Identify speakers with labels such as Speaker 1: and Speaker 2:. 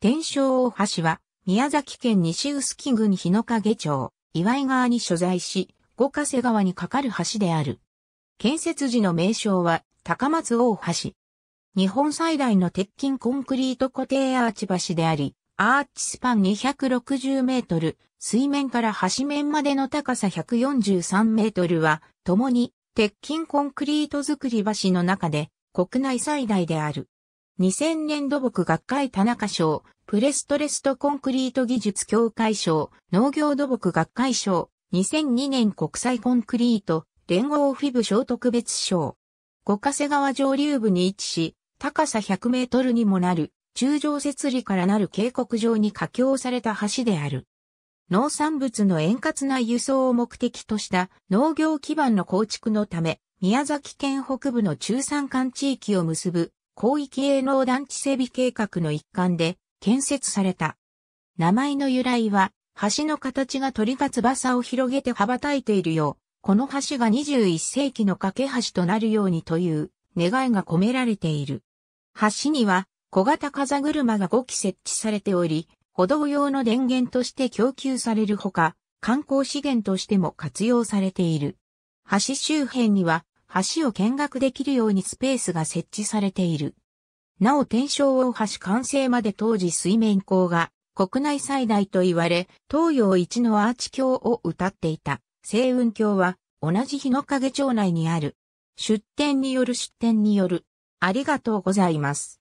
Speaker 1: 天正大橋は、宮崎県西臼杵郡日の影町、岩井川に所在し、五ヶ瀬川に架かる橋である。建設時の名称は、高松大橋。日本最大の鉄筋コンクリート固定アーチ橋であり、アーチスパン260メートル、水面から橋面までの高さ143メートルは、共に鉄筋コンクリート造り橋の中で国内最大である。2000年土木学会田中賞、プレストレストコンクリート技術協会賞、農業土木学会賞、2002年国際コンクリート連合フィブ賞特別賞。五ヶ瀬川上流部に位置し、高さ100メートルにもなる、中上設理からなる渓谷上に架橋された橋である。農産物の円滑な輸送を目的とした農業基盤の構築のため、宮崎県北部の中山間地域を結ぶ広域営農団地整備計画の一環で建設された。名前の由来は、橋の形が鳥が翼を広げて羽ばたいているよう、この橋が21世紀の架け橋となるようにという願いが込められている。橋には小型風車が5基設置されており、歩道用の電源として供給されるほか、観光資源としても活用されている。橋周辺には橋を見学できるようにスペースが設置されている。なお天正大橋完成まで当時水面港が国内最大と言われ、東洋一のアーチ橋を歌っていた、西雲橋は同じ日の影町内にある。出店による出店による。ありがとうございます。